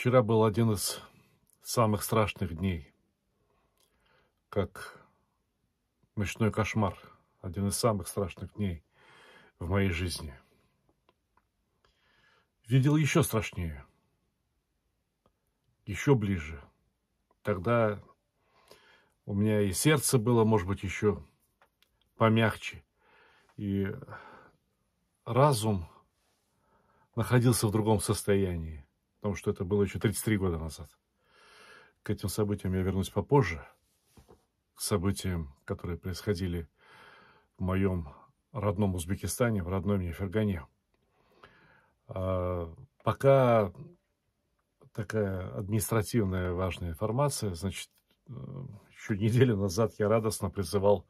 Вчера был один из самых страшных дней, как ночной кошмар, один из самых страшных дней в моей жизни. Видел еще страшнее, еще ближе. Тогда у меня и сердце было, может быть, еще помягче. И разум находился в другом состоянии потому что это было еще 33 года назад. К этим событиям я вернусь попозже, к событиям, которые происходили в моем родном Узбекистане, в родной мне Фергане. А пока такая административная важная информация, значит, еще э, неделю назад я радостно призывал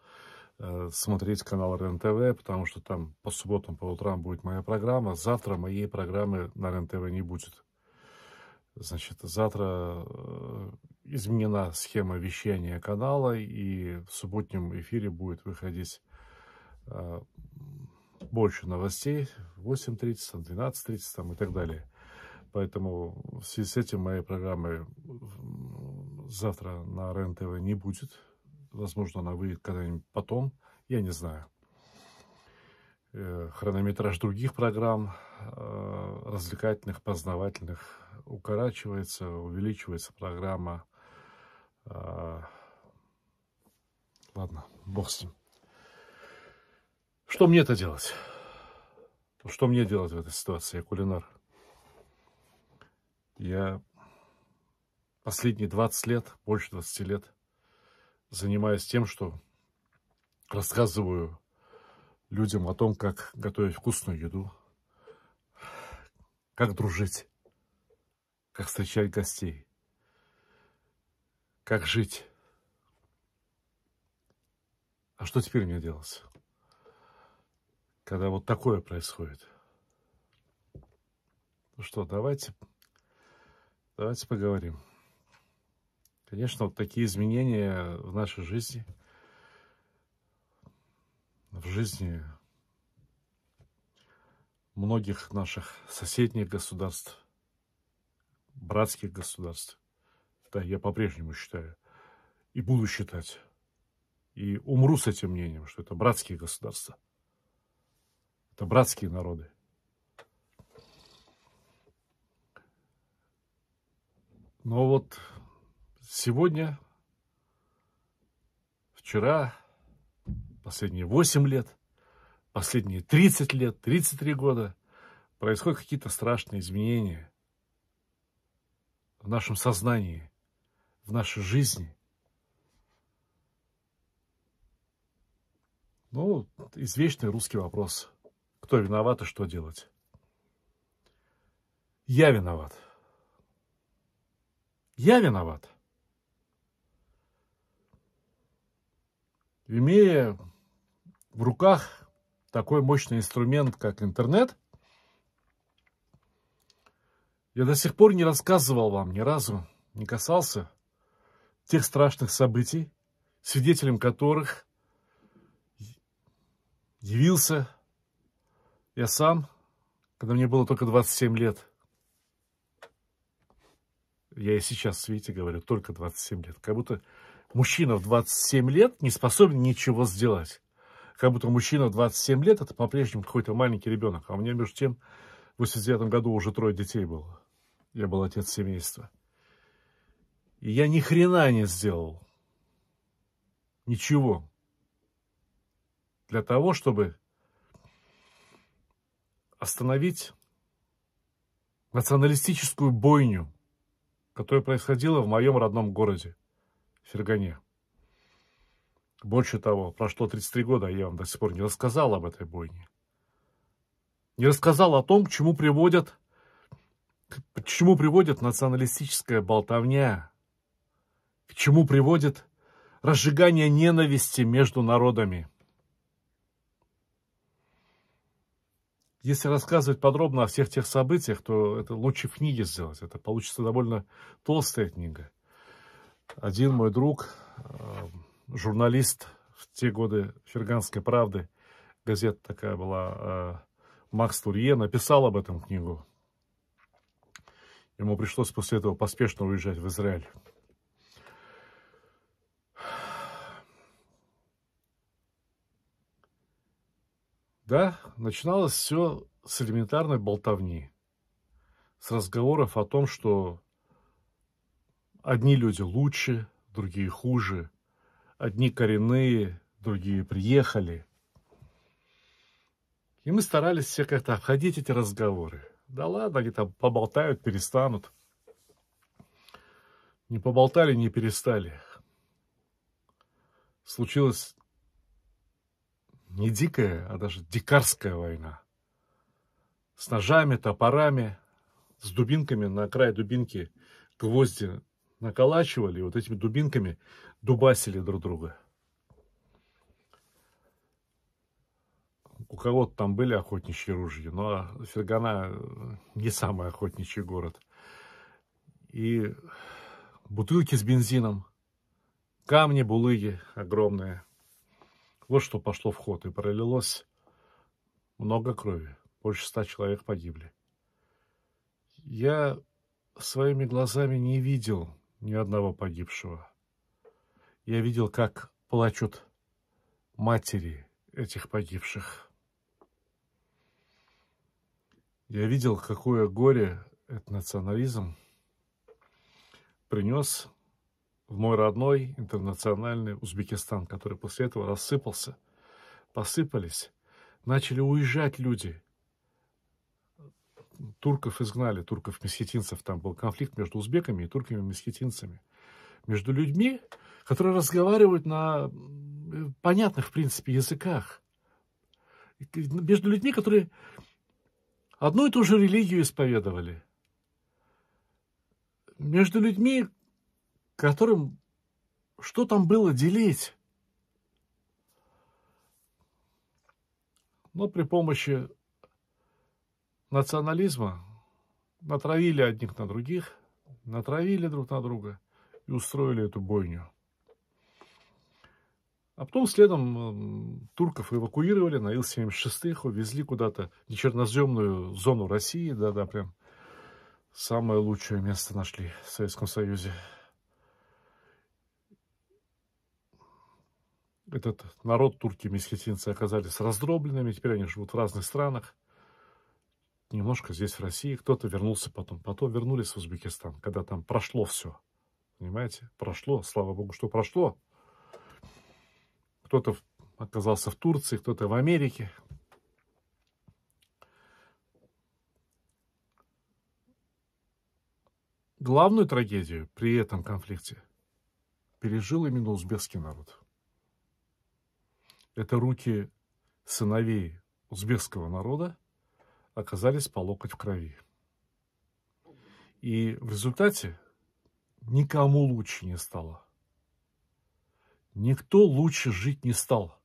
э, смотреть канал РНТВ, потому что там по субботам, по утрам будет моя программа. Завтра моей программы на РНТВ не будет. Значит, завтра э, изменена схема вещания канала, и в субботнем эфире будет выходить э, больше новостей, 8.30, 12.30 там, и так далее. Поэтому в связи с этим моей программы завтра на РЕН-ТВ не будет. Возможно, она выйдет когда-нибудь потом, я не знаю. Э, хронометраж других программ э, развлекательных, познавательных укорачивается, увеличивается программа. Э, ладно, бог с ним. Что мне это делать? Что мне делать в этой ситуации? Я кулинар. Я последние 20 лет, больше 20 лет занимаюсь тем, что рассказываю людям о том, как готовить вкусную еду, как дружить, как встречать гостей, как жить. А что теперь мне делать, когда вот такое происходит? Ну что, давайте, давайте поговорим. Конечно, вот такие изменения в нашей жизни – в жизни многих наших соседних государств, братских государств. Да, я по-прежнему считаю и буду считать. И умру с этим мнением, что это братские государства. Это братские народы. Но вот сегодня, вчера, последние 8 лет, последние 30 лет, 33 года происходят какие-то страшные изменения в нашем сознании, в нашей жизни. Ну, извечный русский вопрос. Кто виноват и что делать? Я виноват. Я виноват. Имея в руках такой мощный инструмент, как интернет, я до сих пор не рассказывал вам ни разу, не касался тех страшных событий, свидетелем которых явился я сам, когда мне было только 27 лет. Я и сейчас, видите, говорю, только 27 лет. Как будто мужчина в 27 лет не способен ничего сделать как будто мужчина 27 лет, это по-прежнему какой-то маленький ребенок. А у меня, между тем, в 89 году уже трое детей было. Я был отец семейства. И я ни хрена не сделал. Ничего. Для того, чтобы остановить националистическую бойню, которая происходила в моем родном городе, Фергане. Больше того, прошло 33 года, а я вам до сих пор не рассказал об этой бойне. Не рассказал о том, к чему приводят, к чему приводит националистическая болтовня, к чему приводит разжигание ненависти между народами. Если рассказывать подробно о всех тех событиях, то это лучше в книге сделать. Это получится довольно толстая книга. Один мой друг э, журналист в те годы «Ферганской правды», газета такая была, э, Макс Турье, написал об этом книгу. Ему пришлось после этого поспешно уезжать в Израиль. Да, начиналось все с элементарной болтовни, с разговоров о том, что одни люди лучше, другие хуже – Одни коренные, другие приехали. И мы старались все как-то обходить эти разговоры. Да ладно, они там поболтают, перестанут. Не поболтали, не перестали. Случилась не дикая, а даже дикарская война. С ножами, топорами, с дубинками на край дубинки гвозди наколачивали, вот этими дубинками дубасили друг друга. У кого-то там были охотничьи ружья, но Фергана э, не самый охотничий город. И бутылки с бензином, камни, булыги огромные. Вот что пошло в ход, и пролилось много крови. Больше ста человек погибли. Я своими глазами не видел ни одного погибшего. Я видел, как плачут матери этих погибших. Я видел, какое горе этот национализм принес в мой родной интернациональный Узбекистан, который после этого рассыпался, посыпались, начали уезжать люди – турков изгнали, турков-месхетинцев. Там был конфликт между узбеками и турками-месхетинцами. Между людьми, которые разговаривают на э, понятных, в принципе, языках. Между людьми, которые одну и ту же религию исповедовали. Между людьми, которым что там было делить? Но при помощи национализма натравили одних на других, натравили друг на друга и устроили эту бойню. А потом следом э, турков эвакуировали, на ил 76 увезли куда-то в черноземную зону России, да-да, прям самое лучшее место нашли в Советском Союзе. Этот народ турки-месхетинцы оказались раздробленными, теперь они живут в разных странах немножко здесь, в России, кто-то вернулся потом. Потом вернулись в Узбекистан, когда там прошло все. Понимаете? Прошло, слава богу, что прошло. Кто-то оказался в Турции, кто-то в Америке. Главную трагедию при этом конфликте пережил именно узбекский народ. Это руки сыновей узбекского народа, оказались по локоть в крови. И в результате никому лучше не стало. Никто лучше жить не стал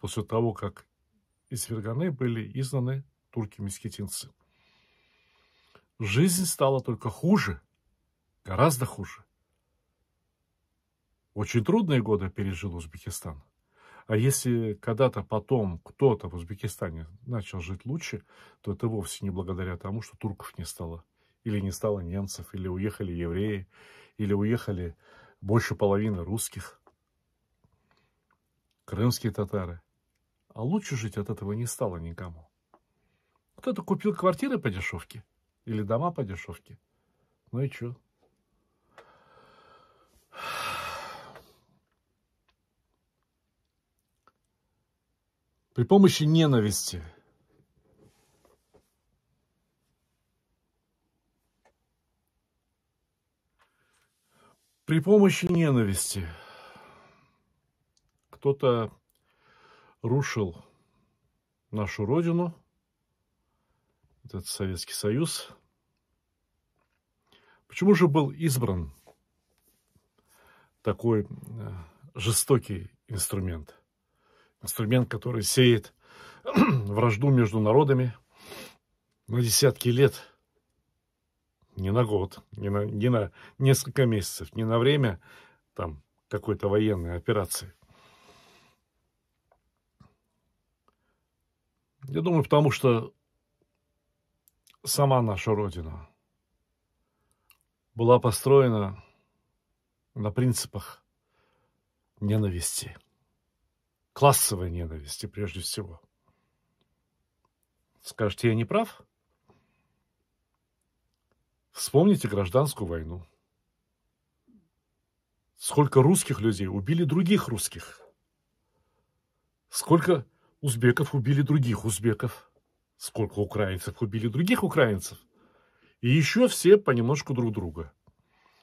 после того, как из Ферганы были изгнаны турки-мескетинцы. Жизнь стала только хуже, гораздо хуже. Очень трудные годы пережил Узбекистан – а если когда-то потом кто-то в Узбекистане начал жить лучше, то это вовсе не благодаря тому, что турков не стало. Или не стало немцев, или уехали евреи, или уехали больше половины русских, крымские татары. А лучше жить от этого не стало никому. Кто-то купил квартиры по дешевке или дома по дешевке. Ну и что? при помощи ненависти. При помощи ненависти кто-то рушил нашу родину, этот Советский Союз. Почему же был избран такой э, жестокий инструмент – инструмент, который сеет вражду между народами на десятки лет, не на год, не на, не на несколько месяцев, не на время там какой-то военной операции. Я думаю, потому что сама наша Родина была построена на принципах ненависти классовой ненависти прежде всего. Скажете, я не прав? Вспомните гражданскую войну. Сколько русских людей убили других русских. Сколько узбеков убили других узбеков. Сколько украинцев убили других украинцев. И еще все понемножку друг друга.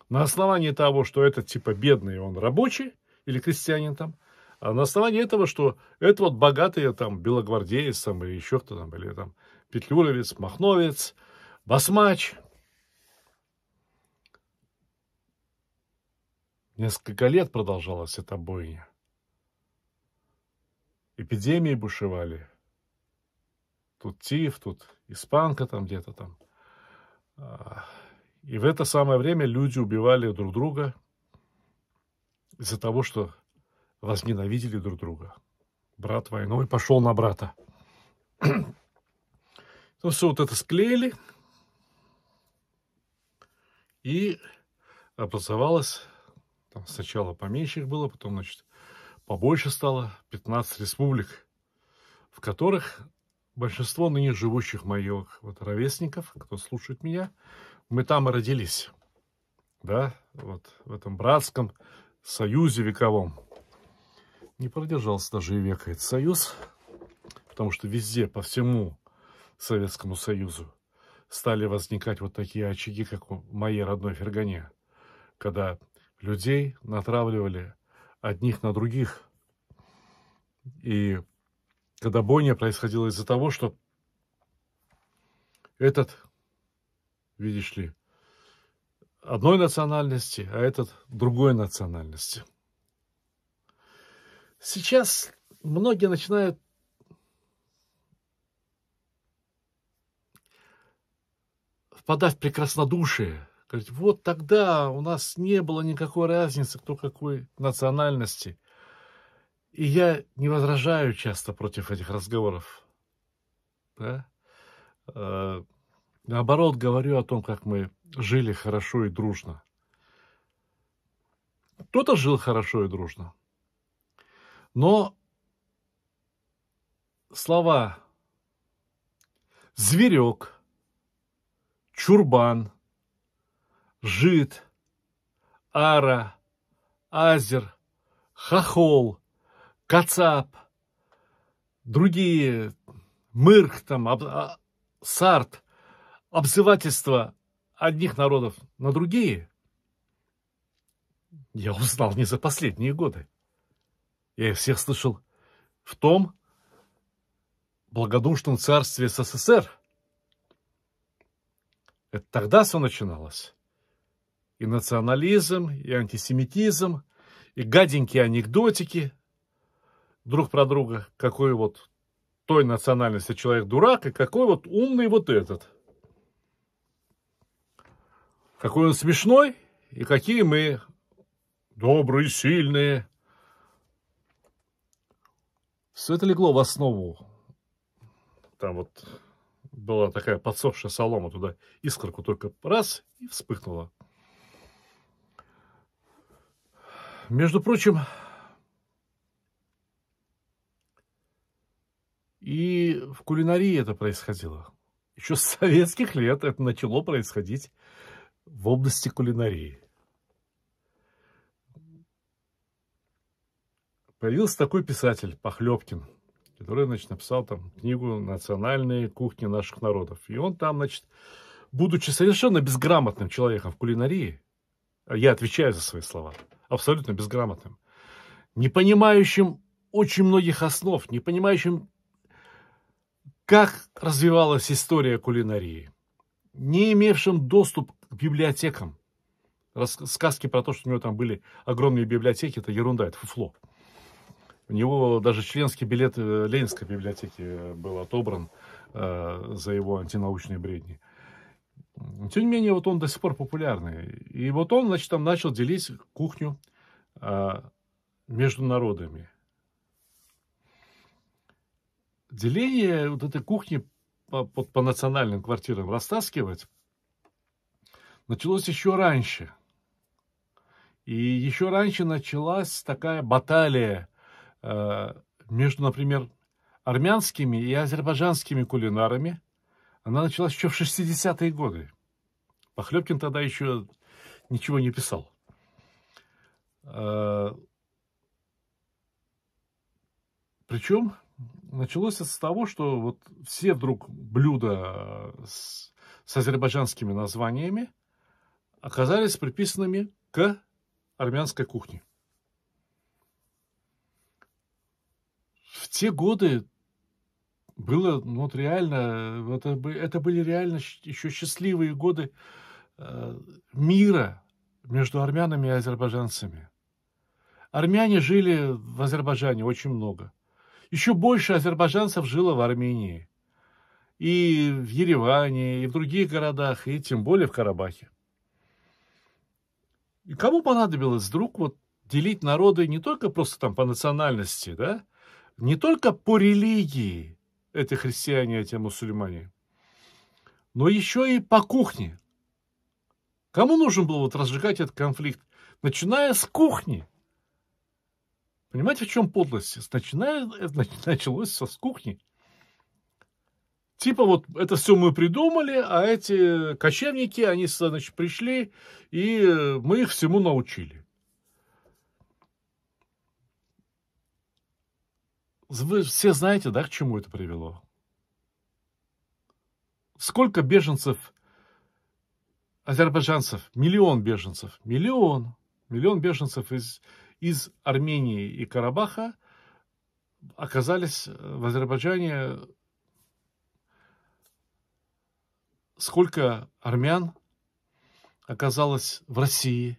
На основании того, что этот типа бедный, он рабочий или крестьянин там – а на основании этого, что это вот богатые там белогвардеец там, или еще кто там, или там петлюровец, махновец, басмач. Несколько лет продолжалась эта бойня. Эпидемии бушевали. Тут тиф, тут испанка там где-то там. А, и в это самое время люди убивали друг друга из-за того, что возненавидели друг друга. Брат войной пошел на брата. Ну, все вот это склеили, и образовалось, там сначала поменьше было, потом, значит, побольше стало, 15 республик, в которых большинство ныне живущих моих вот ровесников, кто слушает меня, мы там и родились, да, вот в этом братском союзе вековом не продержался даже и век этот союз, потому что везде, по всему Советскому Союзу стали возникать вот такие очаги, как в моей родной Фергане, когда людей натравливали одних на других. И когда бойня происходила из-за того, что этот, видишь ли, одной национальности, а этот другой национальности – Сейчас многие начинают впадать в прекраснодушие. Говорить, вот тогда у нас не было никакой разницы, кто какой национальности. И я не возражаю часто против этих разговоров. Да? А, наоборот, говорю о том, как мы жили хорошо и дружно. Кто-то жил хорошо и дружно, но слова зверек, чурбан, жид, ара, азер, хохол, кацап, другие, мырк там, об, а, сарт, обзывательства одних народов на другие, я узнал не за последние годы я их всех слышал, в том благодушном царстве СССР. Это тогда все начиналось. И национализм, и антисемитизм, и гаденькие анекдотики друг про друга, какой вот той национальности человек дурак, и какой вот умный вот этот. Какой он смешной, и какие мы добрые, сильные, все это легло в основу. Там вот была такая подсохшая солома, туда искорку только раз и вспыхнула. Между прочим, и в кулинарии это происходило. Еще с советских лет это начало происходить в области кулинарии. Появился такой писатель Похлебкин, который, значит, написал там книгу «Национальные кухни наших народов». И он там, значит, будучи совершенно безграмотным человеком в кулинарии, а я отвечаю за свои слова, абсолютно безграмотным, не понимающим очень многих основ, не понимающим, как развивалась история кулинарии, не имевшим доступ к библиотекам. рассказки про то, что у него там были огромные библиотеки, это ерунда, это фуфло. У него даже членский билет э, Ленинской библиотеки э, был отобран э, за его антинаучные бредни. Тем не менее, вот он до сих пор популярный. И вот он, значит, там начал делить кухню э, между народами. Деление вот этой кухни по, по, по национальным квартирам растаскивать началось еще раньше. И еще раньше началась такая баталия Э, между, например, армянскими и азербайджанскими кулинарами, она началась еще в 60-е годы. Похлебкин тогда еще ничего не писал. Э, Причем началось это с того, что вот все вдруг блюда с, с азербайджанскими названиями оказались приписанными к армянской кухне. в те годы было ну, вот реально, это, это были реально еще счастливые годы э, мира между армянами и азербайджанцами. Армяне жили в Азербайджане очень много. Еще больше азербайджанцев жило в Армении. И в Ереване, и в других городах, и тем более в Карабахе. И кому понадобилось вдруг вот делить народы не только просто там по национальности, да, не только по религии эти христиане, эти мусульмане, но еще и по кухне. Кому нужен был вот разжигать этот конфликт? Начиная с кухни. Понимаете, в чем подлость? Начиная, началось все с кухни. Типа вот это все мы придумали, а эти кочевники, они значит, пришли, и мы их всему научили. Вы все знаете, да, к чему это привело? Сколько беженцев, азербайджанцев, миллион беженцев, миллион, миллион беженцев из, из Армении и Карабаха оказались э, в Азербайджане. Сколько армян оказалось в России?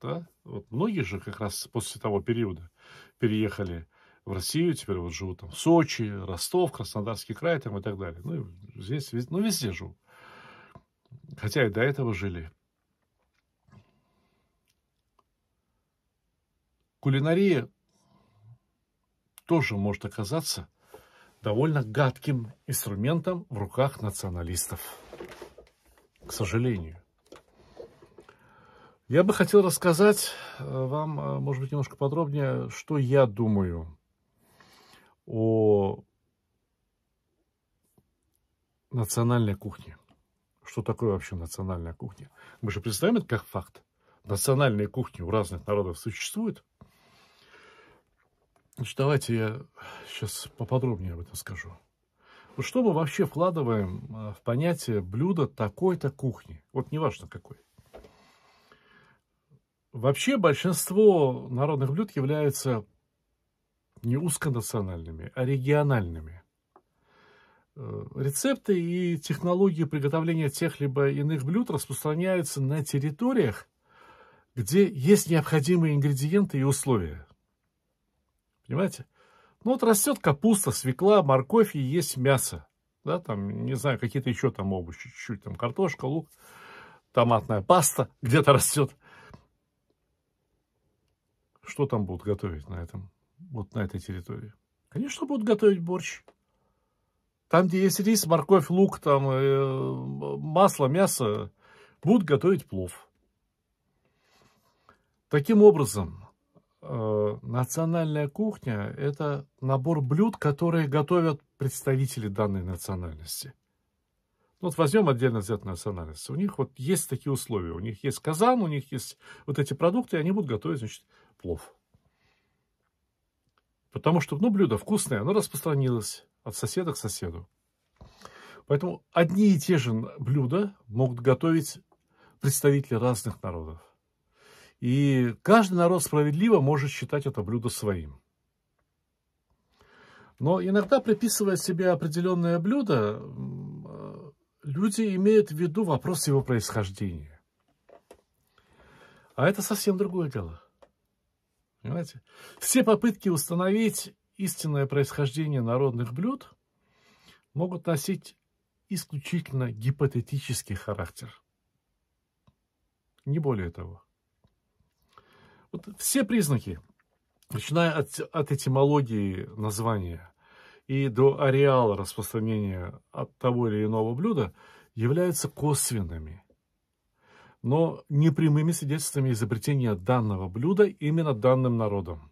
Да? Вот многие же как раз после того периода переехали в Россию, теперь вот живу там в Сочи, Ростов, Краснодарский край там и так далее. Ну, здесь, ну, везде живу. Хотя и до этого жили. Кулинария тоже может оказаться довольно гадким инструментом в руках националистов. К сожалению. Я бы хотел рассказать э, вам, э, может быть, немножко подробнее, что я думаю о национальной кухне. Что такое вообще национальная кухня? Мы же представим это как факт. Национальные кухни у разных народов существуют. Значит, давайте я сейчас поподробнее об этом скажу. Вот Что мы вообще вкладываем э, в понятие блюда такой-то кухни? Вот неважно какой. Вообще большинство народных блюд являются не узконациональными, а региональными. Э, рецепты и технологии приготовления тех либо иных блюд распространяются на территориях, где есть необходимые ингредиенты и условия. Понимаете? Ну вот растет капуста, свекла, морковь и есть мясо. Да, там, не знаю, какие-то еще там овощи, чуть-чуть, там картошка, лук, томатная паста где-то растет. Что там будут готовить на этом, вот на этой территории? Конечно, будут готовить борщ. Там, где есть рис, морковь, лук, там э, масло, мясо, будут готовить плов. Таким образом, э, национальная кухня – это набор блюд, которые готовят представители данной национальности. Ну, вот возьмем отдельно взятую национальность. У них вот есть такие условия. У них есть казан, у них есть вот эти продукты, и они будут готовить, значит, плов. Потому что, ну, блюдо вкусное, оно распространилось от соседа к соседу. Поэтому одни и те же блюда могут готовить представители разных народов. И каждый народ справедливо может считать это блюдо своим. Но иногда, приписывая себе определенное блюдо, люди имеют в виду вопрос его происхождения. А это совсем другое дело. Понимаете? Все попытки установить истинное происхождение народных блюд могут носить исключительно гипотетический характер. Не более того. Вот все признаки, начиная от, от этимологии названия и до ареала распространения от того или иного блюда, являются косвенными но не прямыми свидетельствами изобретения данного блюда именно данным народом.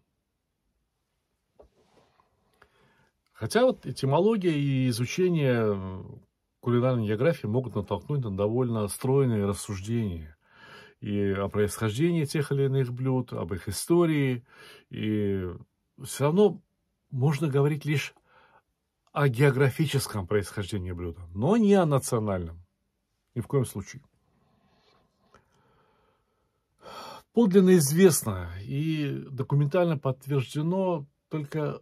Хотя вот этимология и изучение э, кулинарной географии могут натолкнуть на довольно стройные рассуждения и о происхождении тех или иных блюд, об их истории. И все равно можно говорить лишь о географическом происхождении блюда, но не о национальном. Ни в коем случае. подлинно известно и документально подтверждено только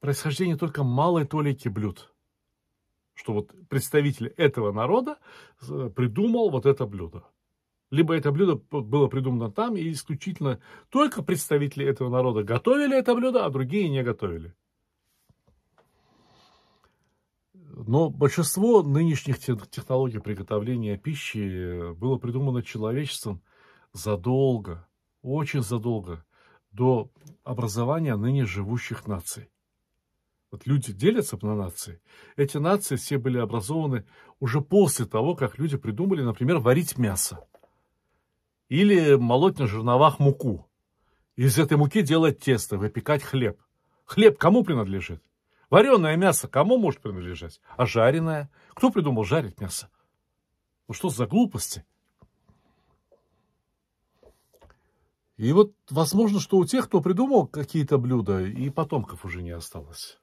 происхождение только малой толики блюд. Что вот представитель этого народа э, придумал вот это блюдо. Либо это блюдо было придумано там, и исключительно только представители этого народа готовили это блюдо, а другие не готовили. Но большинство нынешних технологий приготовления пищи э, было придумано человечеством – задолго, очень задолго до образования ныне живущих наций. Вот люди делятся на нации. Эти нации все были образованы уже после того, как люди придумали, например, варить мясо. Или молоть на жерновах муку. Из этой муки делать тесто, выпекать хлеб. Хлеб кому принадлежит? Вареное мясо кому может принадлежать? А жареное? Кто придумал жарить мясо? Ну что за глупости? И вот возможно, что у тех, кто придумал какие-то блюда, и потомков уже не осталось.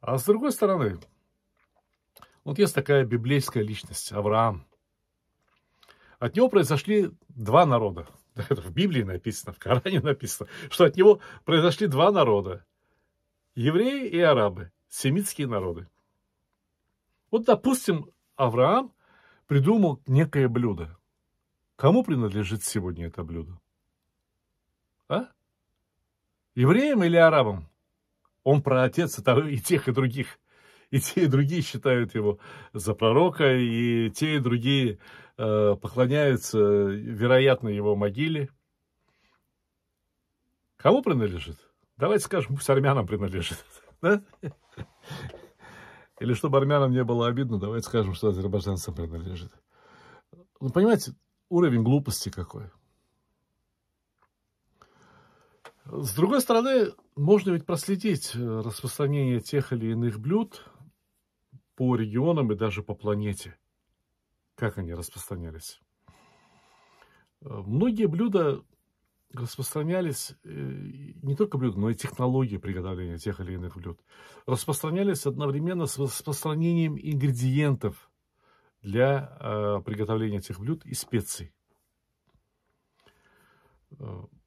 А с другой стороны, вот есть такая библейская личность, Авраам. От него произошли два народа. Это в Библии написано, в Коране написано, что от него произошли два народа. Евреи и арабы, семитские народы. Вот, допустим, Авраам придумал некое блюдо. Кому принадлежит сегодня это блюдо? А? Евреям или арабам? Он про отец и тех, и других. И те, и другие считают его за пророка, и те, и другие э, поклоняются, вероятно, его могиле. Кому принадлежит? Давайте скажем, пусть армянам принадлежит. Да? Или чтобы армянам не было обидно, давайте скажем, что азербайджанцам принадлежит. Ну, понимаете, уровень глупости какой. С другой стороны, можно ведь проследить э, распространение тех или иных блюд по регионам и даже по планете. Как они распространялись. Э, многие блюда распространялись, э, не только блюда, но и технологии приготовления тех или иных блюд, распространялись одновременно с распространением ингредиентов для приготовления этих блюд и специй.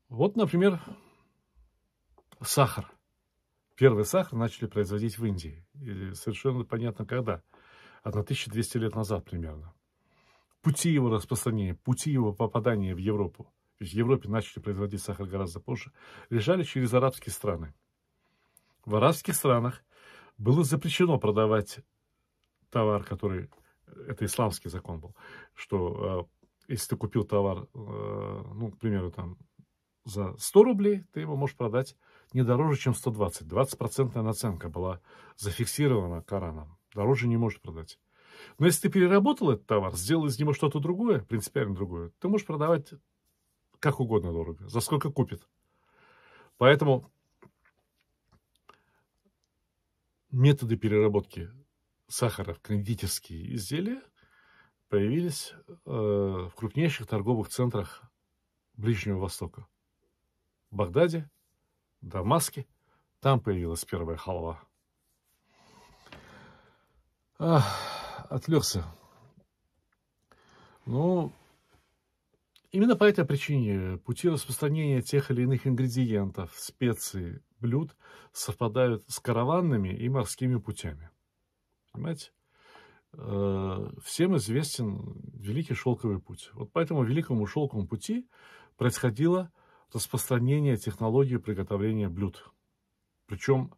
Вот, например, сахар. Первый сахар начали производить в Индии. И совершенно понятно, когда. 1200 лет назад примерно. Пути его распространения, пути его попадания в Европу. Ведь в Европе начали производить сахар гораздо позже. Лежали через арабские страны. В арабских странах было запрещено продавать товар, который... Это исламский закон был, что э, если ты купил товар, э, ну, к примеру, там, за 100 рублей, ты его можешь продать не дороже, чем 120. 20% наценка была зафиксирована Кораном. Дороже не может продать. Но если ты переработал этот товар, сделал из него что-то другое, принципиально другое, ты можешь продавать как угодно дорого, за сколько купит. Поэтому методы переработки сахара в кондитерские изделия появились э, в крупнейших торговых центрах Ближнего Востока. В Багдаде, Дамаске. Там появилась первая халва. Ах, отвлекся. Ну, именно по этой причине пути распространения тех или иных ингредиентов, специй, блюд совпадают с караванными и морскими путями. Понимаете? Э, всем известен Великий Шелковый путь. Вот по этому Великому Шелковому пути происходило распространение технологии приготовления блюд. Причем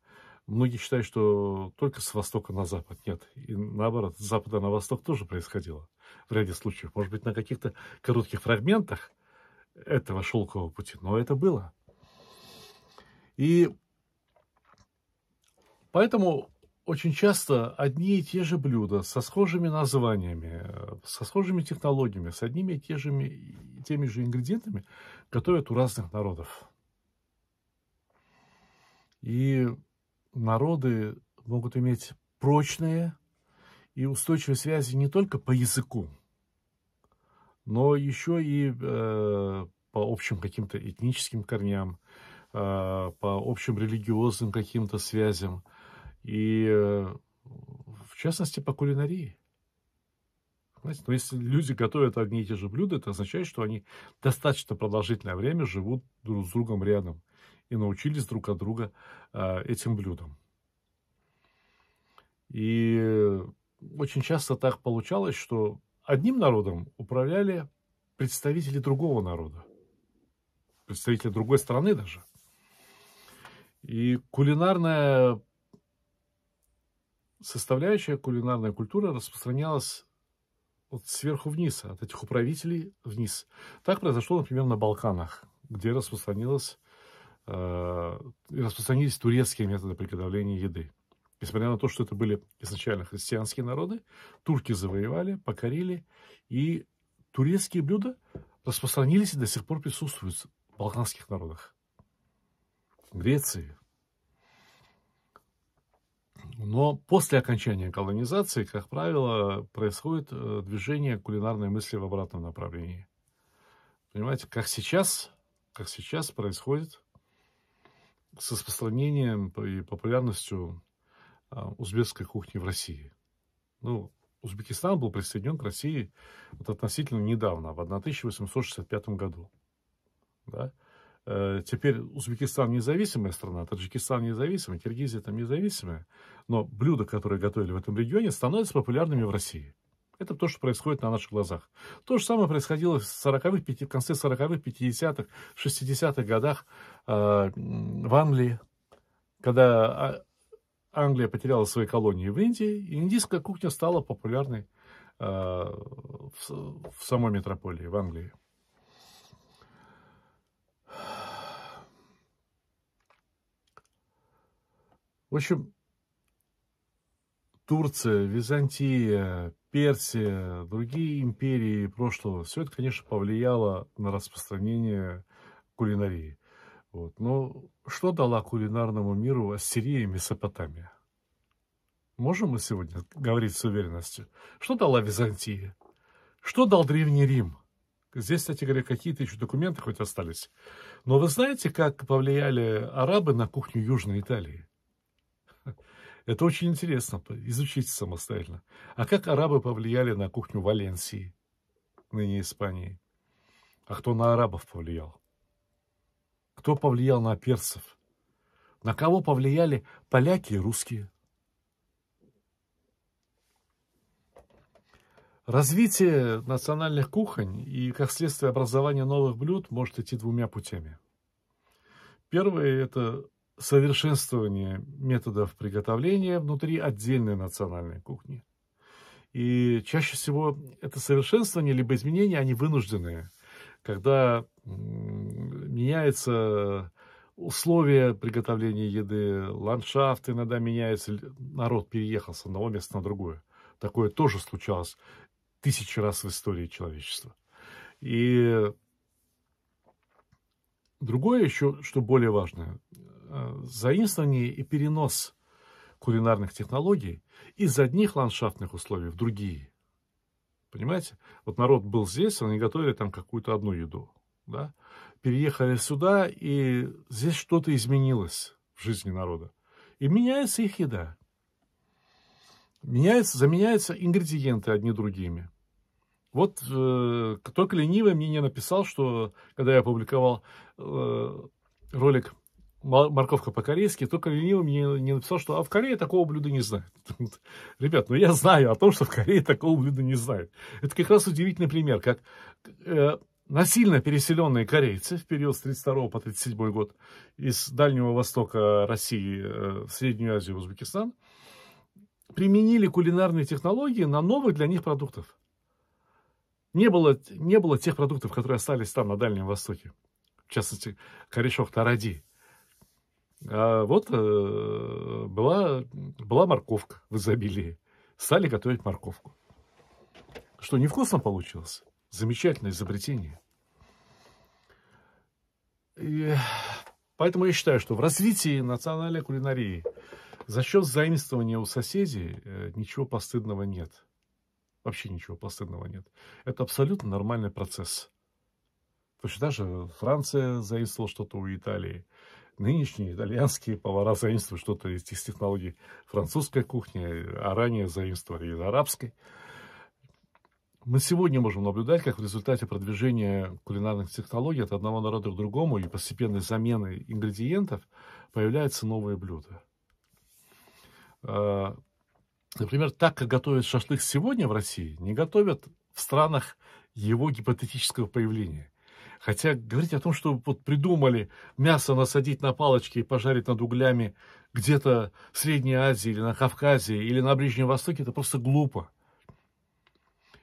многие считают, что только с востока на запад. Нет, и наоборот, с запада на восток тоже происходило в ряде случаев. Может быть, на каких-то коротких фрагментах этого шелкового пути, но это было. И поэтому очень часто одни и те же блюда со схожими названиями, со схожими технологиями, с одними и те же, теми же ингредиентами готовят у разных народов. И народы могут иметь прочные и устойчивые связи не только по языку, но еще и э, по общим каким-то этническим корням, э, по общим религиозным каким-то связям – и э, в частности по кулинарии. Понимаете? Но ну, если люди готовят одни и те же блюда, это означает, что они достаточно продолжительное время живут друг с другом рядом и научились друг от друга э, этим блюдам. И очень часто так получалось, что одним народом управляли представители другого народа, представители другой страны даже. И кулинарная составляющая кулинарная культура распространялась вот сверху вниз, от этих управителей вниз. Так произошло, например, на Балканах, где распространилось, э, распространились турецкие методы приготовления еды. Несмотря на то, что это были изначально христианские народы, турки завоевали, покорили, и турецкие блюда распространились и до сих пор присутствуют в балканских народах. Греции, но после окончания колонизации, как правило, происходит э, движение кулинарной мысли в обратном направлении. Понимаете, как сейчас, как сейчас происходит с распространением и популярностью а, узбекской кухни в России. Ну, Узбекистан был присоединен к России вот относительно недавно, в 1865 году. Да? Э, теперь Узбекистан независимая страна, Таджикистан независимая, Киргизия там независимая. Но блюда, которые готовили в этом регионе, становятся популярными в России. Это то, что происходит на наших глазах. То же самое происходило в, 40 в конце 40-х, 50-х, 60-х годах э, в Англии, когда а, Англия потеряла свои колонии в Индии, и индийская кухня стала популярной э, в самой метрополии, в Англии. В общем, Турция, Византия, Персия, другие империи прошлого, все это, конечно, повлияло на распространение кулинарии. Вот. Но что дала кулинарному миру Ассирия и Месопотамия? Можем мы сегодня говорить с уверенностью? Что дала Византия? Что дал Древний Рим? Здесь, кстати говоря, какие-то еще документы хоть остались. Но вы знаете, как повлияли арабы на кухню Южной Италии? Это очень интересно, изучите самостоятельно. А как арабы повлияли на кухню Валенсии, ныне Испании? А кто на арабов повлиял? Кто повлиял на персов? На кого повлияли поляки и русские? Развитие национальных кухонь и, как следствие, образование новых блюд может идти двумя путями. Первое – это совершенствование методов приготовления внутри отдельной национальной кухни. И чаще всего это совершенствование либо изменения, они вынужденные. Когда меняется условия приготовления еды, ландшафт иногда меняется, народ переехал с одного места на другое. Такое тоже случалось тысячи раз в истории человечества. И другое еще, что более важное, Э, заимствование и перенос кулинарных технологий из одних ландшафтных условий в другие. Понимаете? Вот народ был здесь, они готовили там какую-то одну еду. Да? Переехали сюда, и здесь что-то изменилось в жизни народа. И меняется их еда. Меняется, заменяются ингредиенты одни другими. Вот э, только ленивый мне не написал, что когда я опубликовал э, ролик морковка по-корейски, только ленивый мне не написал, что а в Корее такого блюда не знают. Ребят, ну я знаю о том, что в Корее такого блюда не знают. Это как раз удивительный пример, как э, насильно переселенные корейцы в период с 32 по 37 год из Дальнего Востока России э, в Среднюю Азию, Узбекистан, применили кулинарные технологии на новых для них продуктов. Не было, не было тех продуктов, которые остались там, на Дальнем Востоке. В частности, корешок таради – а вот э, была, была морковка в изобилии. Стали готовить морковку. Что, невкусно получилось? Замечательное изобретение. И, поэтому я считаю, что в развитии национальной кулинарии за счет заимствования у соседей э, ничего постыдного нет. Вообще ничего постыдного нет. Это абсолютно нормальный процесс. Точно так же Франция заимствовала что-то у Италии нынешние итальянские повара заимствуют что-то из технологий французской кухни, а ранее заимствовали из арабской. Мы сегодня можем наблюдать, как в результате продвижения кулинарных технологий от одного народа к другому и постепенной замены ингредиентов появляются новые блюда. А, например, так, как готовят шашлык сегодня в России, не готовят в странах его гипотетического появления. Хотя говорить о том, что вот придумали мясо насадить на палочки и пожарить над углями где-то в Средней Азии или на Кавказе или на Ближнем Востоке, это просто глупо.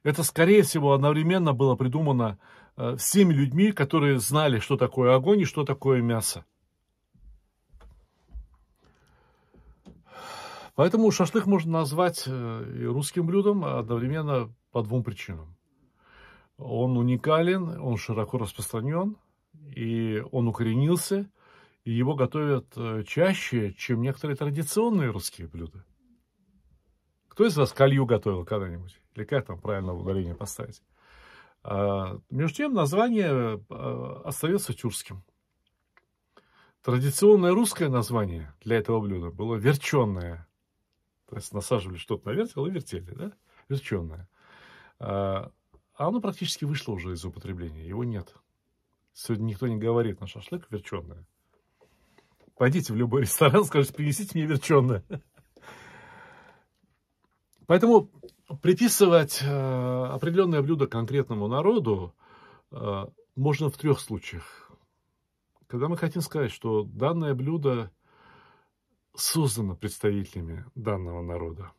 Это, скорее всего, одновременно было придумано э, всеми людьми, которые знали, что такое огонь и что такое мясо. Поэтому шашлык можно назвать э, русским блюдом одновременно по двум причинам. Он уникален, он широко распространен, и он укоренился, и его готовят э, чаще, чем некоторые традиционные русские блюда. Кто из вас колью готовил когда-нибудь? Или как там правильно ударение поставить? А, между тем, название а, остается тюркским. Традиционное русское название для этого блюда было верченое. То есть насаживали что-то на вертел и вертели, да? Верченое. А, а оно практически вышло уже из употребления. Его нет. Сегодня никто не говорит на шашлык верченое. Пойдите в любой ресторан, скажите, принесите мне верченое. Поэтому приписывать э, определенное блюдо конкретному народу э, можно в трех случаях. Когда мы хотим сказать, что данное блюдо создано представителями данного народа.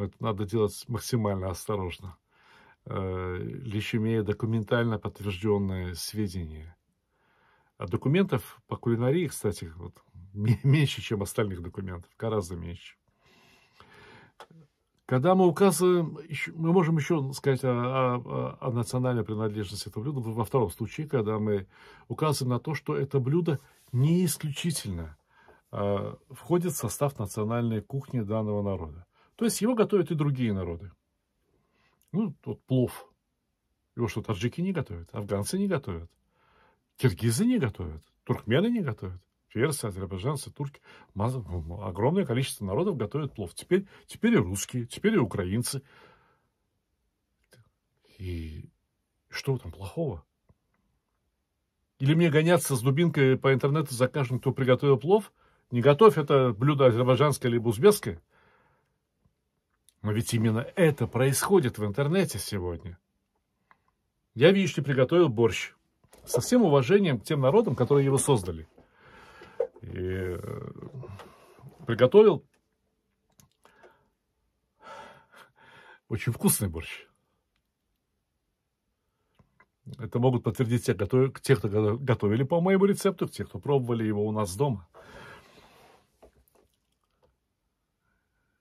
Но это надо делать максимально осторожно. Э, Лишь имея документально подтвержденные сведения. А документов по кулинарии, кстати, вот, меньше, чем остальных документов, гораздо меньше. Когда мы указываем, мы можем еще сказать о, о, о национальной принадлежности этого блюда во втором случае, когда мы указываем на то, что это блюдо не исключительно э, входит в состав национальной кухни данного народа. То есть его готовят и другие народы. Ну, вот плов. Его что, таджики не готовят, афганцы не готовят, киргизы не готовят, туркмены не готовят. ферсы, азербайджанцы, турки, маз... Ну, огромное количество народов готовят плов. Теперь, теперь и русские, теперь и украинцы. И что там плохого? Или мне гоняться с дубинкой по интернету за каждым, кто приготовил плов? Не готовь это блюдо азербайджанское либо узбекское. Но ведь именно это происходит в интернете сегодня. Я, видишь ли, приготовил борщ. Со всем уважением к тем народам, которые его создали. И э, приготовил очень вкусный борщ. Это могут подтвердить те, те, кто готовили по моему рецепту, те, кто пробовали его у нас дома.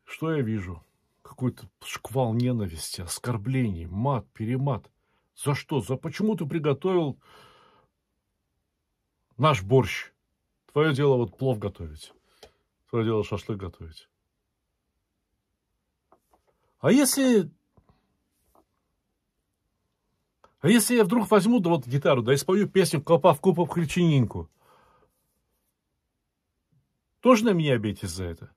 Что я вижу? какой-то шквал ненависти, оскорблений, мат, перемат. За что? За почему ты приготовил наш борщ? Твое дело вот плов готовить. Твое дело шашлык готовить. А если... А если я вдруг возьму, да вот гитару, да и спою песню «Копа в копа в Хричининку», тоже на меня обейтесь за это?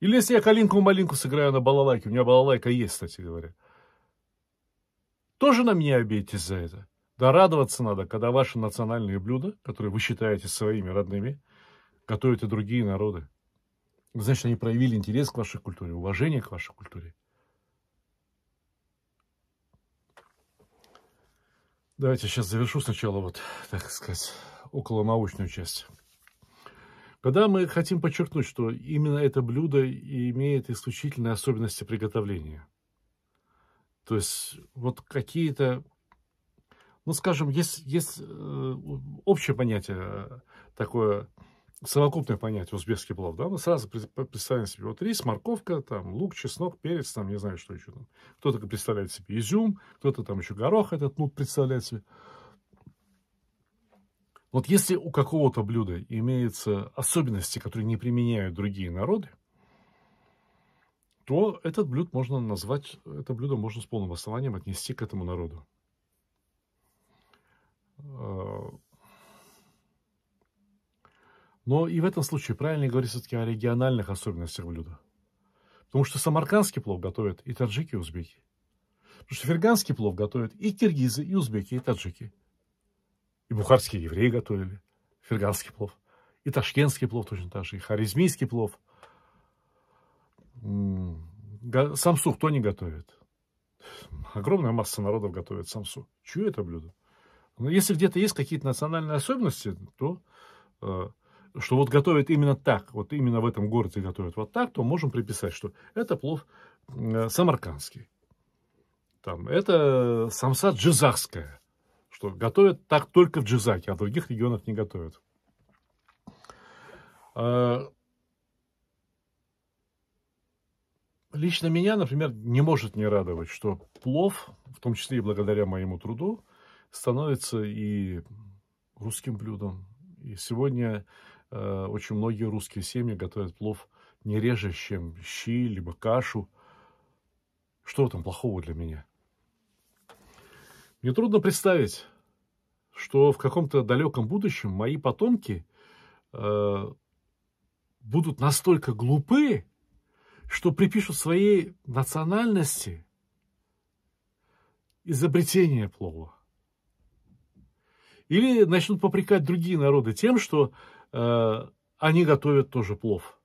Или если я калинку-малинку сыграю на балалайке, у меня балалайка есть, кстати говоря, тоже на меня обидитесь за это. Да радоваться надо, когда ваши национальные блюда, которые вы считаете своими родными, готовят и другие народы. Значит, они проявили интерес к вашей культуре, уважение к вашей культуре. Давайте сейчас завершу сначала вот, так сказать, около научную часть. Когда мы хотим подчеркнуть, что именно это блюдо имеет исключительные особенности приготовления. То есть вот какие-то, ну скажем, есть, есть э, общее понятие э, такое, совокупное понятие узбекский плов, да, мы сразу представим себе вот рис, морковка, там, лук, чеснок, перец, там, не знаю, что еще там. Кто-то представляет себе изюм, кто-то там еще горох этот, ну, представляет себе. Вот если у какого-то блюда имеются особенности, которые не применяют другие народы, то этот блюд можно назвать, это блюдо можно с полным основанием отнести к этому народу. А, но и в этом случае правильно говорить все-таки о региональных особенностях блюда. Потому что самаркандский плов готовят и таджики, и узбеки. Потому что ферганский плов готовят и киргизы, и узбеки, и таджики. И бухарские евреи готовили ферганский плов. И ташкентский плов точно так же, и харизмийский плов. Самсу кто не готовит? Огромная масса народов готовит самсу. Чье это блюдо? Но ну, если где-то есть какие-то национальные особенности, то э, что вот готовят именно так, вот именно в этом городе готовят вот так, то можем приписать, что это плов э, самаркандский. Там, это самса джизахская что готовят так только в Джизаке, а в других регионах не готовят. А, лично меня, например, не может не радовать, что плов, в том числе и благодаря моему труду, становится и русским блюдом. И сегодня э, очень многие русские семьи готовят плов не реже, чем щи, либо кашу. Что в этом плохого для меня? Мне трудно представить, что в каком-то далеком будущем мои потомки э, будут настолько глупы, что припишут своей национальности изобретение плова. Или начнут попрекать другие народы тем, что э, они готовят тоже плов.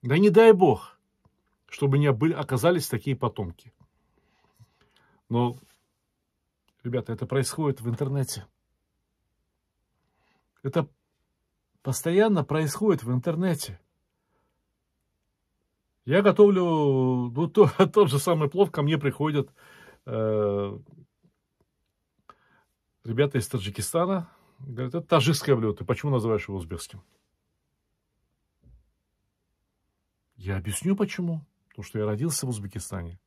Да не дай бог, чтобы у меня были, оказались такие потомки. Но Ребята, это происходит в интернете. Это постоянно происходит в интернете. Я готовлю ну, то, тот же самый плов, ко мне приходят э, ребята из Таджикистана. Говорят, это таджикское блюдо, ты почему называешь его узбекским? Я объясню почему. Потому что я родился в Узбекистане.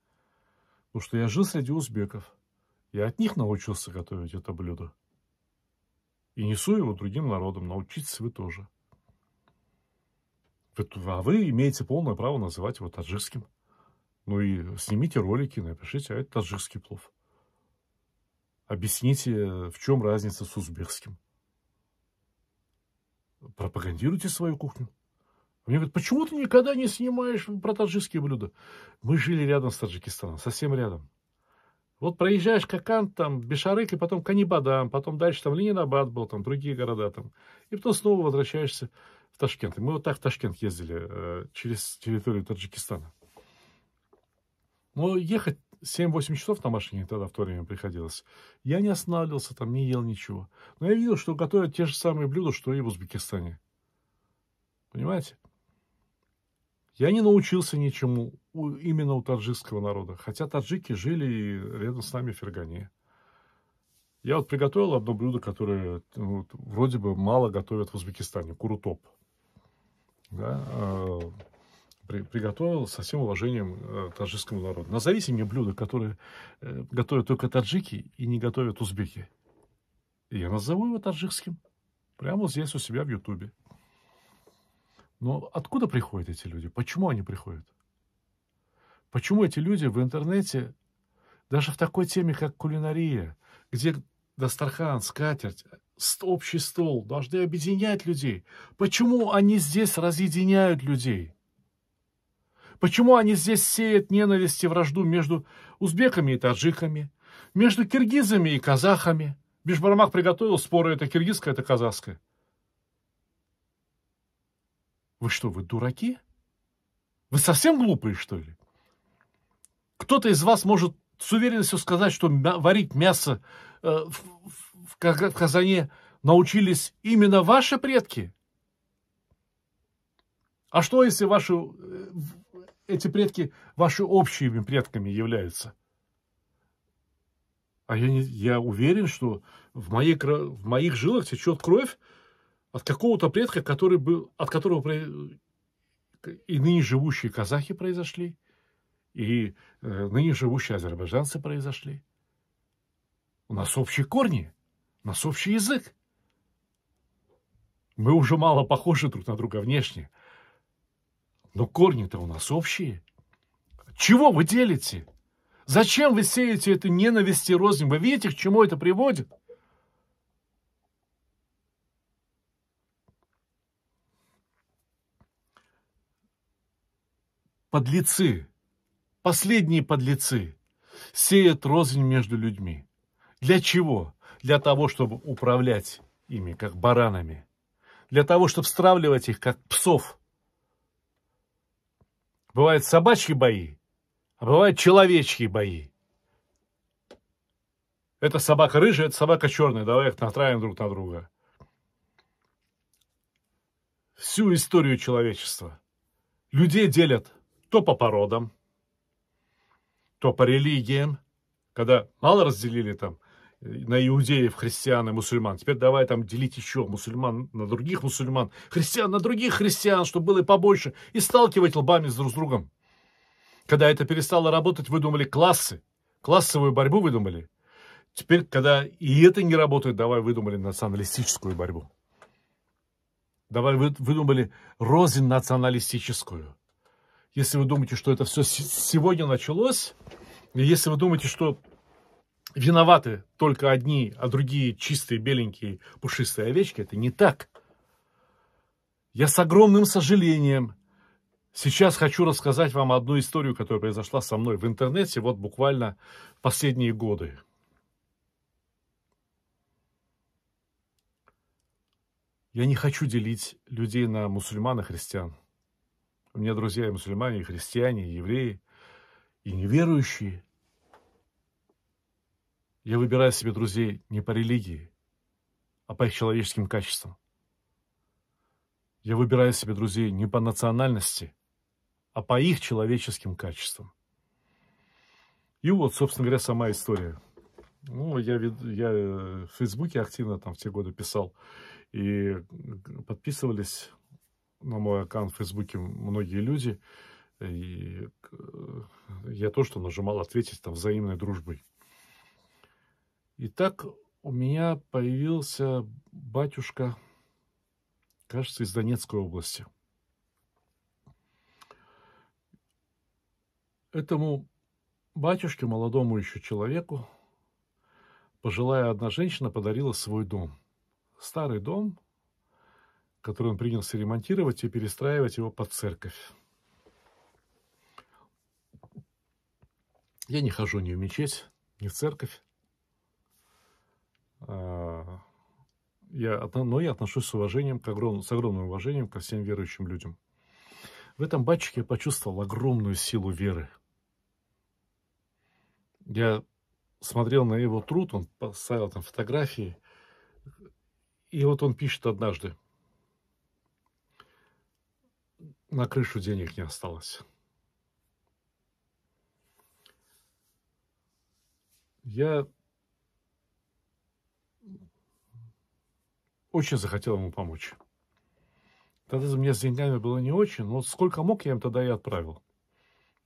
Потому что я жил среди узбеков. Я от них научился готовить это блюдо. И несу его другим народам. Научитесь вы тоже. А вы имеете полное право называть его таджикским. Ну и снимите ролики, напишите, а это таджикский плов. Объясните, в чем разница с узбекским. Пропагандируйте свою кухню. Мне говорят, почему ты никогда не снимаешь про таджикские блюда? Мы жили рядом с Таджикистаном, совсем рядом. Вот проезжаешь Какан, там, Бешарык, и потом Канибадам, потом дальше там Ленинабад был, там другие города там. И потом снова возвращаешься в Ташкент. И мы вот так в Ташкент ездили э, через территорию Таджикистана. Но ехать 7-8 часов на машине тогда в то время приходилось. Я не останавливался там, не ел ничего. Но я видел, что готовят те же самые блюда, что и в Узбекистане. Понимаете? Я не научился ничему именно у таджикского народа, хотя таджики жили рядом с нами в Фергане. Я вот приготовил одно блюдо, которое ну, вот, вроде бы мало готовят в Узбекистане, курутоп. Да? А, при, приготовил со всем уважением э, таджикскому народу. Назовите мне блюдо, которое э, готовят только таджики и не готовят узбеки. И я назову его таджикским. Прямо здесь у себя в Ютубе. Но откуда приходят эти люди? Почему они приходят? Почему эти люди в интернете, даже в такой теме, как кулинария, где Дастархан, скатерть, общий стол должны объединять людей. Почему они здесь разъединяют людей? Почему они здесь сеют ненависть и вражду между узбеками и таджиками, между киргизами и казахами? Бишбармак приготовил споры, это киргизское, это казахское. Вы что, вы дураки? Вы совсем глупые, что ли? Кто-то из вас может с уверенностью сказать, что варить мясо э, в, казане научились именно ваши предки? А что, если ваши, э, эти предки ваши общими предками являются? А я, не, я уверен, что в, моей, в моих жилах течет кровь от какого-то предка, который был, от которого э, и ныне живущие казахи произошли, и э, ныне живущие азербайджанцы произошли. У нас общие корни, у нас общий язык. Мы уже мало похожи друг на друга внешне. Но корни-то у нас общие. Чего вы делите? Зачем вы сеете эту ненависть и рознь? Вы видите, к чему это приводит? подлецы, последние подлецы, сеют рознь между людьми. Для чего? Для того, чтобы управлять ими, как баранами. Для того, чтобы стравливать их, как псов. Бывают собачьи бои, а бывают человечьи бои. Это собака рыжая, это собака черная. Давай их натравим друг на друга. Всю историю человечества. Людей делят то по породам, то по религиям, когда мало разделили там э, на иудеев, христиан и мусульман. Теперь давай там делить еще мусульман на других мусульман, христиан на других христиан, чтобы было и побольше, и сталкивать лбами друг с другом. Когда это перестало работать, выдумали классы, классовую борьбу выдумали. Теперь, когда и это не работает, давай выдумали националистическую борьбу. Давай выдумали розин националистическую. Если вы думаете, что это все сегодня началось, если вы думаете, что виноваты только одни, а другие чистые, беленькие, пушистые овечки, это не так. Я с огромным сожалением сейчас хочу рассказать вам одну историю, которая произошла со мной в интернете вот буквально последние годы. Я не хочу делить людей на мусульман и христиан. У меня друзья и мусульмане, и христиане, и евреи, и неверующие. Я выбираю себе друзей не по религии, а по их человеческим качествам. Я выбираю себе друзей не по национальности, а по их человеческим качествам. И вот, собственно говоря, сама история. Ну, я, я э, в Фейсбуке активно там в те годы писал. И подписывались на мой аккаунт в Фейсбуке многие люди, и э, я то, что нажимал ответить там взаимной дружбой. И так у меня появился батюшка, кажется, из Донецкой области. Этому батюшке, молодому еще человеку, пожилая одна женщина подарила свой дом. Старый дом, который он принялся ремонтировать и перестраивать его под церковь. Я не хожу ни в мечеть, ни в церковь. А, я, но я отношусь с уважением, к огром, с огромным уважением ко всем верующим людям. В этом батчике я почувствовал огромную силу веры. Я смотрел на его труд, он поставил там фотографии. И вот он пишет однажды – На крышу денег не осталось. Я очень захотел ему помочь. Тогда за меня с деньгами было не очень, но сколько мог, я им тогда и отправил.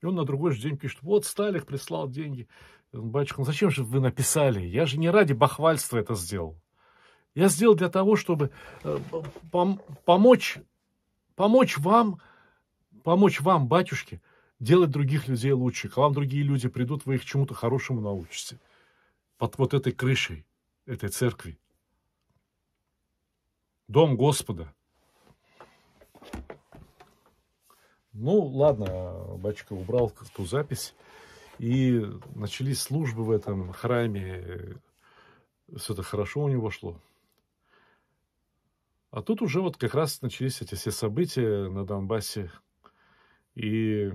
И он на другой же день пишет, вот Сталик прислал деньги. Батюшка, ну зачем же вы написали? Я же не ради бахвальства это сделал. Я сделал для того, чтобы э, пом- помочь, помочь вам помочь вам, батюшке, делать других людей лучше. К вам другие люди придут, вы их чему-то хорошему научите. Под вот этой крышей, этой церкви. Дом Господа. Ну, ладно, батюшка убрал ту запись. И начались службы в этом храме. Все это хорошо у него шло. А тут уже вот как раз начались эти все события на Донбассе, и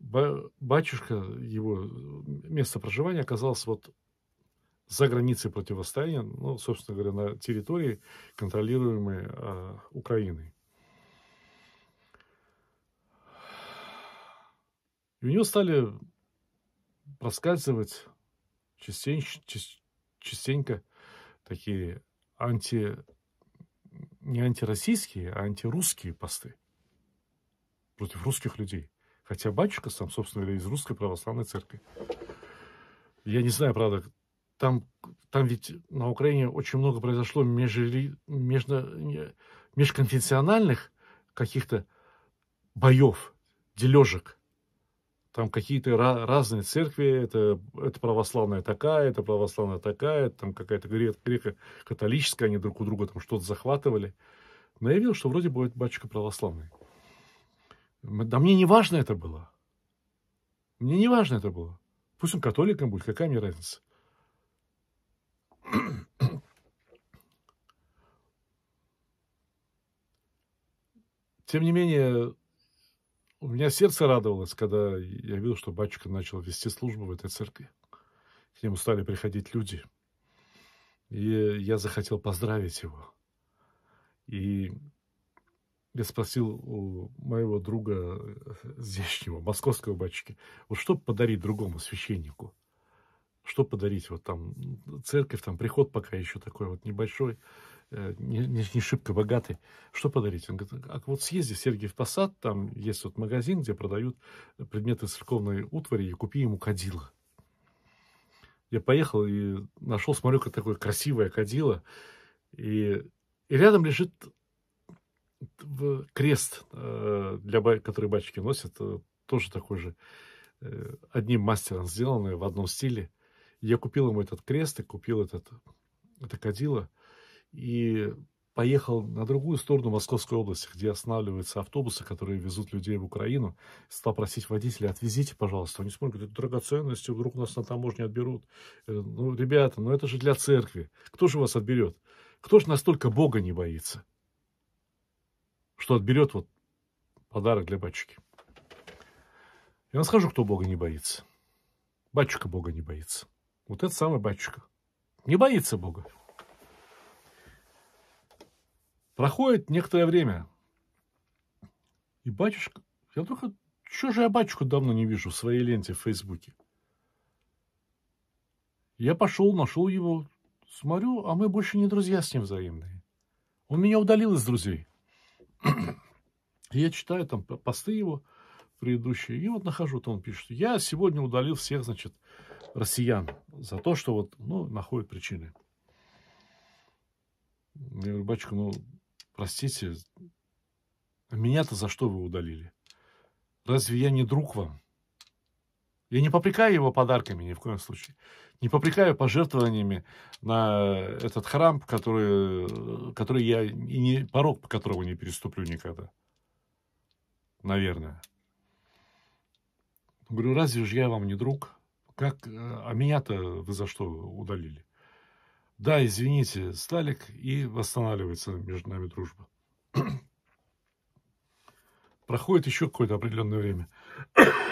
батюшка, его место проживания оказалось вот за границей противостояния, ну, собственно говоря, на территории, контролируемой э, Украиной. И у него стали проскальзывать частенько, частенько такие анти, не антироссийские, а антирусские посты против русских людей. Хотя батюшка сам, собственно говоря, из русской православной церкви. Я не знаю, правда, там, там ведь на Украине очень много произошло межрели, между, межконфессиональных каких-то боев, дележек. Там какие-то разные церкви, это, это православная такая, это православная такая, там какая-то греко-католическая, они друг у друга там что-то захватывали. Но я видел, что вроде будет батюшка православный. Да мне не важно это было. Мне не важно это было. Пусть он католиком будет, какая мне разница. Тем не менее, у меня сердце радовалось, когда я видел, что батюшка начал вести службу в этой церкви. К нему стали приходить люди. И я захотел поздравить его. И я спросил у моего друга э, здешнего, московского батюшки, вот что подарить другому священнику? Что подарить? Вот там церковь, там приход пока еще такой вот небольшой, э, не, не, не шибко богатый. Что подарить? Он говорит, а вот съезди в Сергиев Посад, там есть вот магазин, где продают предметы церковной утвари, и купи ему кадила. Я поехал и нашел, смотрю, как такое красивое кадило, и, и рядом лежит крест, э, для, который мальчики носят, э, тоже такой же, э, одним мастером сделанный, в одном стиле. Я купил ему этот крест и купил этот, это кадило. И поехал на другую сторону Московской области, где останавливаются автобусы, которые везут людей в Украину. Стал просить водителя, отвезите, пожалуйста. Они смотрят, это драгоценности, вдруг нас на таможне отберут. Ну, ребята, ну это же для церкви. Кто же вас отберет? Кто же настолько Бога не боится? что отберет вот подарок для батюшки. Я вам скажу, кто Бога не боится. Батюшка Бога не боится. Вот это самый батюшка. Не боится Бога. Проходит некоторое время. И батюшка... Я только... что же я батюшку давно не вижу в своей ленте в Фейсбуке? Я пошел, нашел его, смотрю, а мы больше не друзья с ним взаимные. Он меня удалил из друзей. Я читаю там посты его предыдущие, и вот нахожу, то он пишет, я сегодня удалил всех, значит, россиян за то, что вот, ну, находят причины. Я говорю, батюшка, ну, простите, меня-то за что вы удалили? Разве я не друг вам? Я не попрекаю его подарками ни в коем случае не попрекаю пожертвованиями на этот храм, который, который я и не, порог по которому не переступлю никогда. Наверное. Говорю, разве же я вам не друг? Как, э, а меня-то вы за что удалили? Да, извините, Сталик, и восстанавливается между нами дружба. Проходит еще какое-то определенное время.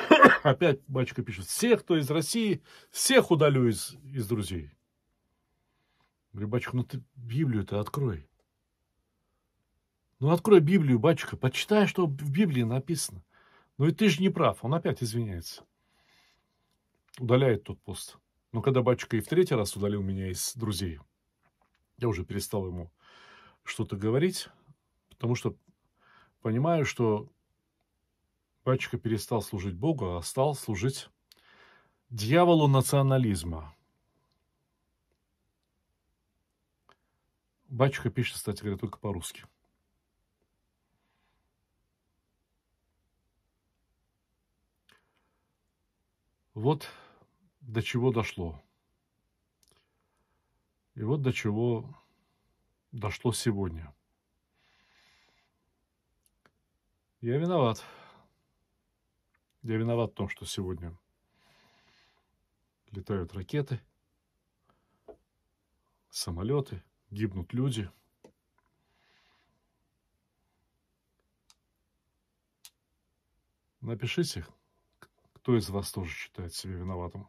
Опять батюшка пишет, всех, кто из России, всех удалю из, из друзей. Говорю, батюшка, ну ты Библию-то открой. Ну открой Библию, батюшка, почитай, что в Библии написано. Ну и ты же не прав. Он опять извиняется. Удаляет тот пост. Но когда батюшка и в третий раз удалил меня из друзей, я уже перестал ему что-то говорить, потому что понимаю, что Пачка перестал служить Богу, а стал служить дьяволу национализма. Бачка пишет, кстати говоря, только по-русски. Вот до чего дошло. И вот до чего дошло сегодня. Я виноват. Я виноват в том, что сегодня летают ракеты, самолеты, гибнут люди. Напишите, кто из вас тоже считает себя виноватым.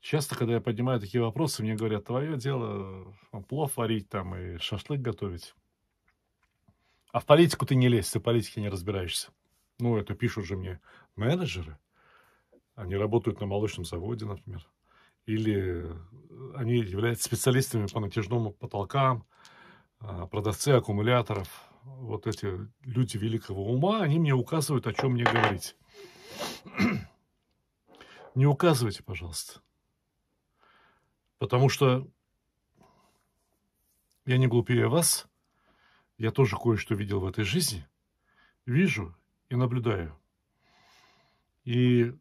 Часто, когда я поднимаю такие вопросы, мне говорят, твое дело плов варить там и шашлык готовить. А в политику ты не лезь, ты в политике не разбираешься. Ну, это пишут же мне менеджеры. Они работают на молочном заводе, например. Или э, они являются специалистами по натяжному потолкам, э, продавцы аккумуляторов. Вот эти люди великого ума, они мне указывают, о чем мне говорить. Не указывайте, пожалуйста. Потому что я не глупее вас – я тоже кое-что видел в этой жизни. Вижу и наблюдаю. И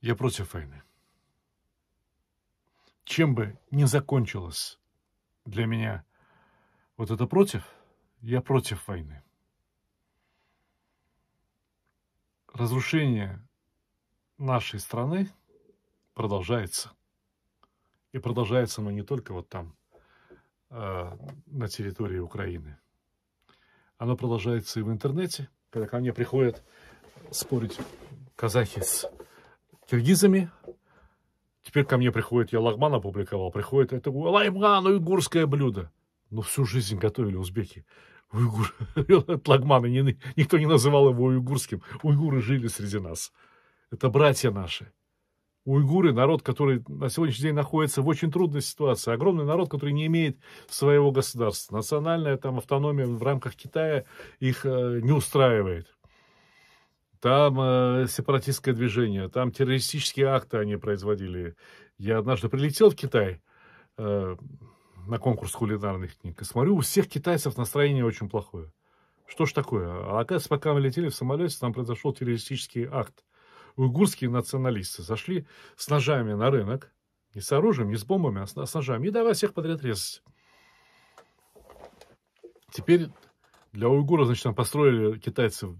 я против войны. Чем бы ни закончилось для меня вот это против, я против войны. Разрушение нашей страны продолжается. И продолжается оно не только вот там, э, на территории Украины. Оно продолжается и в интернете, когда ко мне приходят спорить казахи с киргизами. Теперь ко мне приходит, я Лагман опубликовал, приходит, это Лайман, уйгурское блюдо. Но ну, всю жизнь готовили узбеки. Уйгур, Лагмана, никто не называл его уйгурским. Уйгуры жили среди нас. Это братья наши. Уйгуры – народ, который на сегодняшний день находится в очень трудной ситуации. Огромный народ, который не имеет своего государства. Национальная там, автономия в рамках Китая их э, не устраивает. Там э, сепаратистское движение, там террористические акты они производили. Я однажды прилетел в Китай э, на конкурс кулинарных книг и смотрю, у всех китайцев настроение очень плохое. Что ж такое? А оказывается, пока мы летели в самолете, там произошел террористический акт уйгурские националисты зашли с ножами на рынок, не с оружием, не с бомбами, а с ножами, и давай всех подряд резать. Теперь для уйгуров, значит, там построили китайцы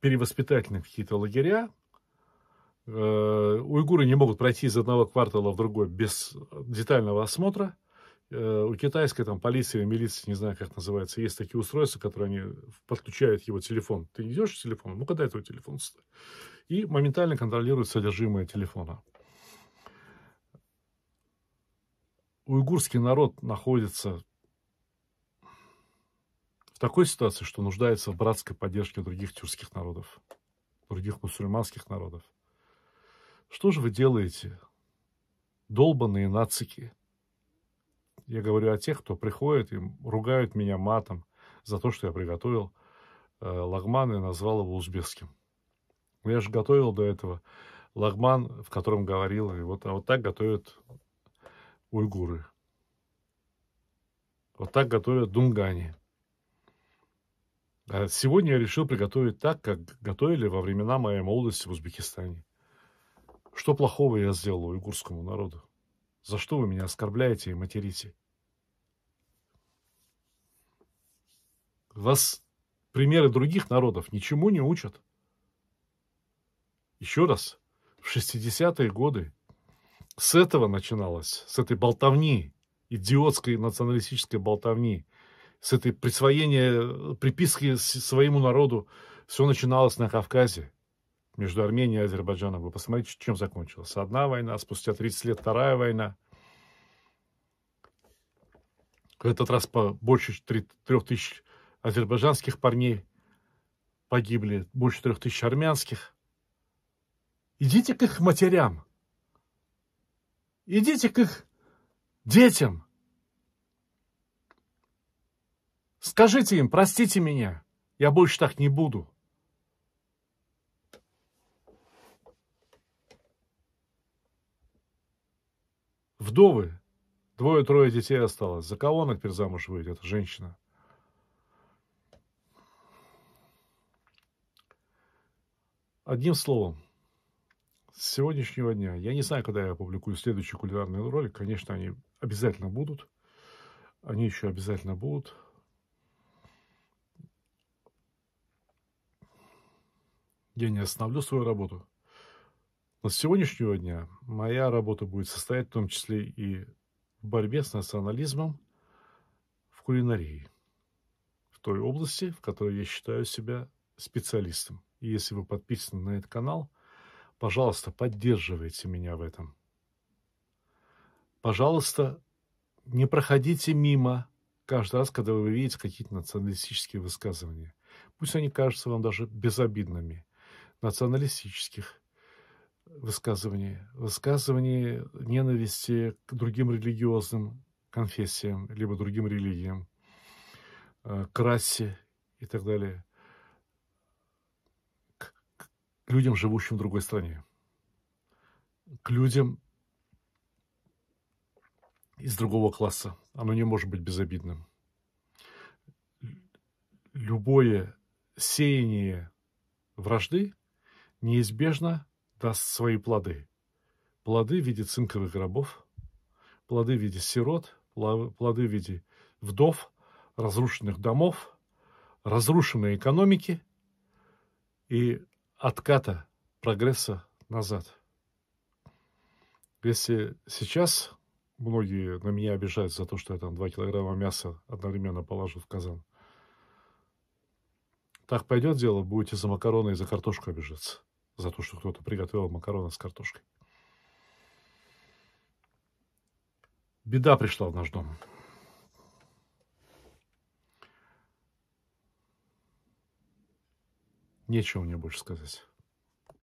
перевоспитательные какие-то лагеря. Э, уйгуры не могут пройти из одного квартала в другой без детального осмотра. Э, у китайской там полиции или милиции, не знаю, как называется, есть такие устройства, которые они подключают его телефон. Ты идешь с телефоном? ну когда дай твой телефон сюда и моментально контролирует содержимое телефона. Уйгурский народ находится в такой ситуации, что нуждается в братской поддержке других тюркских народов, других мусульманских народов. Что же вы делаете, долбанные нацики? Я говорю о тех, кто приходит и ругают меня матом за то, что я приготовил э, лагман и назвал его узбекским. Ну, я же готовил до этого лагман, в котором говорил, и вот, а вот так готовят уйгуры. Вот так готовят дунгане. А сегодня я решил приготовить так, как готовили во времена моей молодости в Узбекистане. Что плохого я сделал уйгурскому народу? За что вы меня оскорбляете и материте? Вас примеры других народов ничему не учат. Еще раз, в 60-е годы с этого начиналось, с этой болтовни, идиотской националистической болтовни, с этой присвоения, приписки своему народу, все начиналось на Кавказе, между Арменией и Азербайджаном. Вы посмотрите, чем закончилась. Одна война, спустя 30 лет вторая война. В этот раз по больше 3, тысяч азербайджанских парней погибли, больше 3 тысяч армянских. Идите к их матерям. Идите к их детям. Скажите им, простите меня, я больше так не буду. Вдовы, двое-трое детей осталось. За кого она теперь замуж выйдет, эта женщина? Одним словом, с сегодняшнего дня. Я не знаю, когда я опубликую следующий кулинарный ролик. Конечно, они обязательно будут. Они еще обязательно будут. Я не остановлю свою работу. Но с сегодняшнего дня моя работа будет состоять в том числе и в борьбе с национализмом в кулинарии. В той области, в которой я считаю себя специалистом. И если вы подписаны на этот канал – Пожалуйста, поддерживайте меня в этом. Пожалуйста, не проходите мимо каждый раз, когда вы видите какие-то националистические высказывания. Пусть они кажутся вам даже безобидными. Националистических высказываний, высказываний ненависти к другим религиозным конфессиям, либо другим религиям, э, к расе и так далее к людям, живущим в другой стране, к людям из другого класса. Оно не может быть безобидным. Любое сеяние вражды неизбежно даст свои плоды. Плоды в виде цинковых гробов, плоды в виде сирот, плоды в виде вдов, разрушенных домов, разрушенной экономики. И отката, прогресса назад. Если сейчас многие на меня обижаются за то, что я там 2 килограмма мяса одновременно положу в казан, так пойдет дело, будете за макароны и за картошку обижаться. За то, что кто-то приготовил макароны с картошкой. Беда пришла в наш дом. Нечего мне больше сказать.